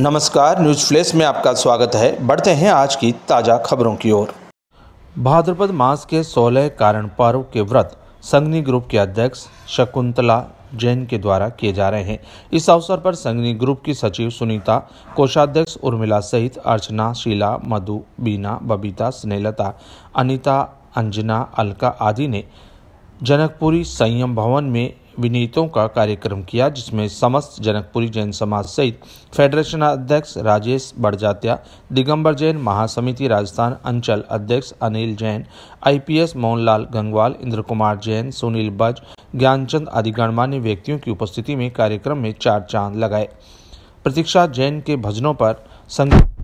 नमस्कार news flash में आपका स्वागत है बढ़ते हैं आज की ताज़ा खबरों की ओर भाद्रपद मास के सोलह कारण पर्व के व्रत संगनी ग्रुप के अध्यक्ष शकुंतला जैन के द्वारा किए जा रहे हैं इस अवसर पर संगनी ग्रुप की सचिव सुनीता कोषाध्यक्ष उर्मिला सहित अर्चना शीला मधु बीना बबीता स्नेलता अनिता अंजना अलका आदि ने जनकपुरी संयम भवन में विनीतों का कार्यक्रम किया जिसमें समस्त जनकपुरी जैन समाज सहित फेडरेशन अध्यक्ष राजेश बड़जात्या दिगंबर जैन महासमिति राजस्थान अंचल अध्यक्ष अनिल जैन आईपीएस मोहनलाल गंगवाल इंद्र कुमार जैन सुनील बज ज्ञानचंद आदि गणमान्य व्यक्तियों की उपस्थिति में कार्यक्रम में चार चांद लगाए प्रतीक्षा जैन के भजनों पर संगीत